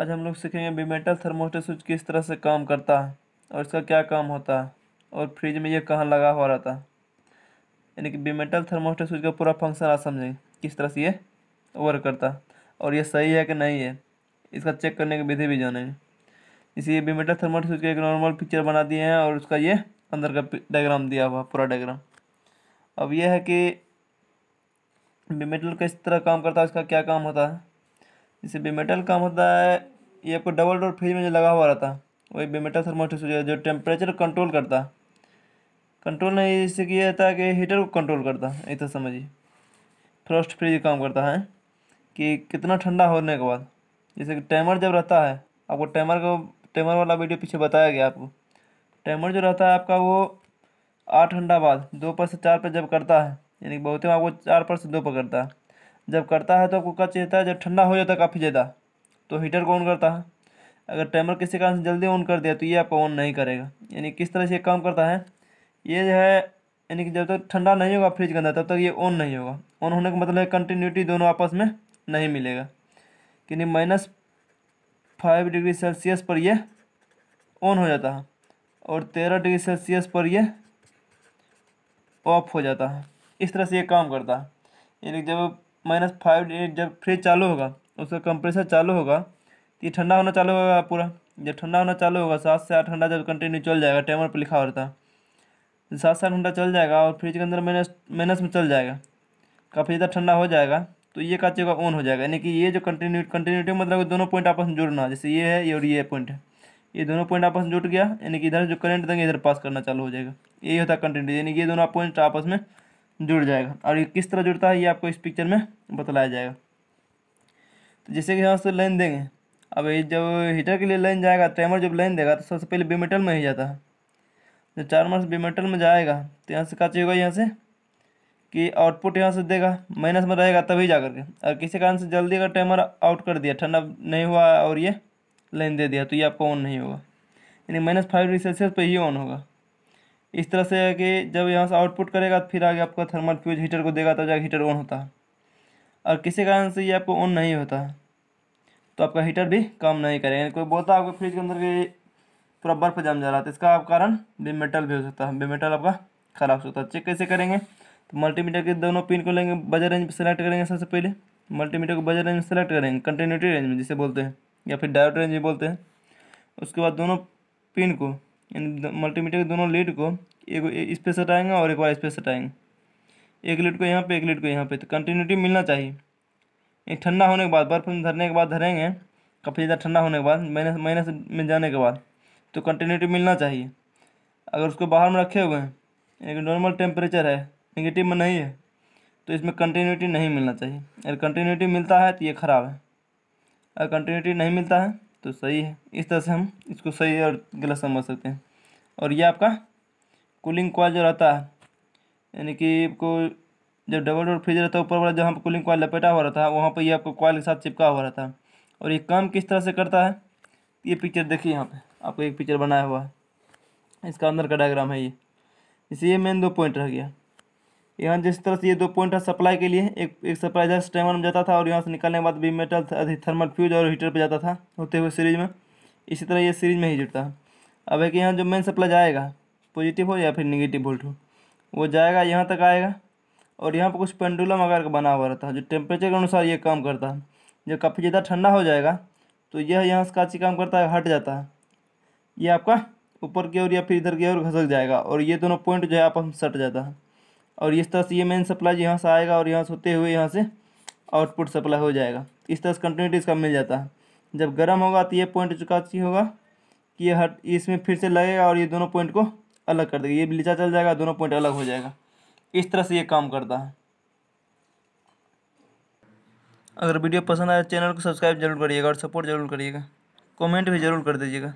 आज हम लोग सीखेंगे बीमेटल थर्मोस्टेट स्विच किस तरह से काम करता है और इसका क्या काम होता है और फ्रिज में ये कहाँ लगा हुआ रहता है यानी कि बीमेटल थर्मोस्टेट स्विच का पूरा फंक्शन आज समझेंगे किस तरह से ये वर्क करता है और ये सही है कि नहीं है इसका चेक करने की विधि भी जानेंगे इसलिए बीमेटल थर्मोस्टेट स्विच का एक नॉर्मल पिक्चर बना दिए हैं और उसका ये अंदर का डायग्राम दिया हुआ पूरा डायग्राम अब यह है कि बीमेटल किस तरह काम करता है उसका क्या काम होता है जैसे बेमेटल काम होता है ये आपको डबल डोर फ्रिज में जो लगा हुआ रहता वही बेमेटल थर्मोस्टेट जो जो टेम्परेचर कंट्रोल करता कंट्रोल नहीं कि किया जाता है कि हीटर को कंट्रोल करता ये तो समझिए फ्रोस्ट फ्रिज काम करता है कि कितना ठंडा होने के बाद जैसे कि टाइमर जब रहता है आपको टाइमर को टाइमर वाला वीडियो पीछे बताया गया आपको टाइमर जो रहता है आपका वो आठ घंटा बाद दो पर से चार पर जब करता है यानी कि बहुत ही आपको चार पर से दो पर करता है जब करता है तो आपको क्या चाहिए है जब ठंडा हो जाता है काफ़ी ज़्यादा तो हीटर को ऑन करता है अगर टाइमर किसी कारण से जल्दी ऑन कर दिया तो ये आपको ऑन नहीं करेगा यानी किस तरह से काम करता है ये जो है यानी कि जब तक तो ठंडा नहीं होगा फ्रिज के अंदर तब तक ये ऑन नहीं होगा ऑन होने का मतलब है कंटिन्यूटी दोनों आपस में नहीं मिलेगा यानी माइनस फाइव डिग्री सेल्सियस पर यह ऑन हो जाता है और तेरह डिग्री सेल्सियस पर यह ऑफ हो जाता है इस तरह से ये काम करता है यानी जब माइनस फाइव जब फ्रिज चालू होगा उसका कंप्रेसर चालू होगा तो ये ठंडा होना चालू होगा पूरा जब ठंडा होना चालू होगा सात से आठ घंटा जब कंटिन्यू चल जाएगा टाइमर पर लिखा होता है सात से आठ घंटा चल जाएगा और फ्रिज के अंदर माइनस माइनस में चल जाएगा काफ़ी ज़्यादा ठंडा हो जाएगा तो ये का चीज़ ऑन हो जाएगा यानी कि ये जो कंटिन्यू कंटिन्यूटी मतलब दोनों पॉइंट आपस में जुड़ना जैसे ये है और ये पॉइंट है ये दोनों पॉइंट आपस में जुट गया यानी कि इधर जो करंट देंगे इधर पास करना चालू हो जाएगा यही होता है कंटिन्यूटी यानी कि ये दोनों पॉइंट आपस में जुड़ जाएगा और ये किस तरह जुड़ता है ये आपको इस पिक्चर में बतलाया जाएगा तो जैसे कि यहाँ से लाइन देंगे अब ये जब हीटर के लिए लाइन जाएगा ट्रेमर जब लाइन देगा तो सबसे पहले बीमेटल में ही जाता है जब चार मार्स बीमेटल में जाएगा तो यहाँ से क्या चाहिए होगा यहाँ से कि आउटपुट यहाँ से देगा माइनस में रहेगा तभी जा करके और किसी कारण से जल्दी अगर टाइमर आउट कर दिया ठंडा नहीं हुआ और ये लाइन दे दिया तो ये आपको ऑन नहीं होगा यानी माइनस फाइव डिग्री सेल्सियस पर ही ऑन होगा इस तरह से है कि जब यहाँ से आउटपुट करेगा तो फिर आगे आपका थर्मल फ्यूज हीटर को देगा तो जाकर हीटर ऑन होता है और किसी कारण से ये आपको ऑन नहीं होता है तो आपका हीटर भी काम नहीं करेगा कोई बोलता है आपके फ्रिज के अंदर के पूरा बर्फ जम जा रहा था तो इसका आप कारण बेमेटल भी हो सकता है बेमेटल आपका ख़राब हो सकता है चेक कैसे करेंगे तो मल्टीमीटर के दोनों पिन को लेंगे बजर रेंज में सेलेक्ट करेंगे सबसे पहले मल्टीमीटर को बजर रेंज में सेलेक्ट करेंगे कंटिन्यूटी रेंज में जिसे बोलते हैं या फिर डायरेक्ट रेंज भी बोलते हैं उसके बाद दोनों पिन को मल्टीमीटर के दोनों लीड को एक इस पे सटाएंगे और एक बार इस पे सटाएंगे एक लीड को यहाँ पे एक लीड को यहाँ पे तो कंटिन्यूटी मिलना चाहिए ठंडा होने के बाद बर्फ़ में धरने के बाद धरेंगे काफ़ी ज़्यादा ठंडा होने के बाद महीने महीने से में जाने के बाद तो कंटिन्यूटी मिलना चाहिए अगर उसको बाहर में रखे हुए हैं एक नॉर्मल टेम्परेचर है निगेटिव में नहीं है तो इसमें कंटिन्यूटी नहीं मिलना चाहिए अगर कंटिन्यूटी मिलता है तो ये ख़राब है अगर कंटिन्यूटी नहीं मिलता है तो सही है इस तरह से हम इसको सही और गलत समझ सकते हैं और ये आपका कूलिंग कॉल जो रहता है यानी कि आपको जब डबल डोर फ्रिज रहता है ऊपर वाला जहाँ पर कूलिंग कॉल लपेटा हुआ रहता है वहाँ पर ये आपको कॉल के साथ चिपका हुआ रहता है और ये काम किस तरह से करता है ये पिक्चर देखिए यहाँ पर आपको एक पिक्चर बनाया हुआ है इसका अंदर का डायग्राम है ये इसलिए मेन दो पॉइंट रह गया यहाँ जिस तरह से ये दो पॉइंट है सप्लाई के लिए एक एक सप्लाई इधर स्टेमर में जाता था और यहाँ से निकलने के बाद भी मेटल थर्मल फ्यूज और हीटर पर जाता था होते हुए सीरीज में इसी तरह ये सीरीज में ही जुटता है अब है कि यहाँ जो मेन सप्लाई जाएगा पॉजिटिव हो या फिर निगेटिव वोल्ट हो वो जाएगा यहाँ तक आएगा और यहाँ पर कुछ पेंडुलम वगैरह का बना हुआ रहता है जो टेम्परेचर के अनुसार ये काम करता है जब काफ़ी ज़्यादा ठंडा हो जाएगा तो यह यहाँ से काची काम करता है हट जाता है ये आपका ऊपर की ओर या फिर इधर की ओर घसक जाएगा और ये दोनों पॉइंट जो है आपस में सट जाता है और इस तरह से ये मेन सप्लाई यहाँ से आएगा और यहाँ से होते हुए यहाँ से आउटपुट सप्लाई हो जाएगा इस तरह से कंटिन्यूटी इसका मिल जाता है जब गर्म होगा तो ये पॉइंट चुका होगा कि ये हट इसमें फिर से लगेगा और ये दोनों पॉइंट को अलग कर देगा ये नीचा चल जाएगा दोनों पॉइंट अलग हो जाएगा इस तरह से ये काम करता है अगर वीडियो पसंद आए तो चैनल को सब्सक्राइब जरूर करिएगा और सपोर्ट जरूर करिएगा कमेंट भी जरूर कर दीजिएगा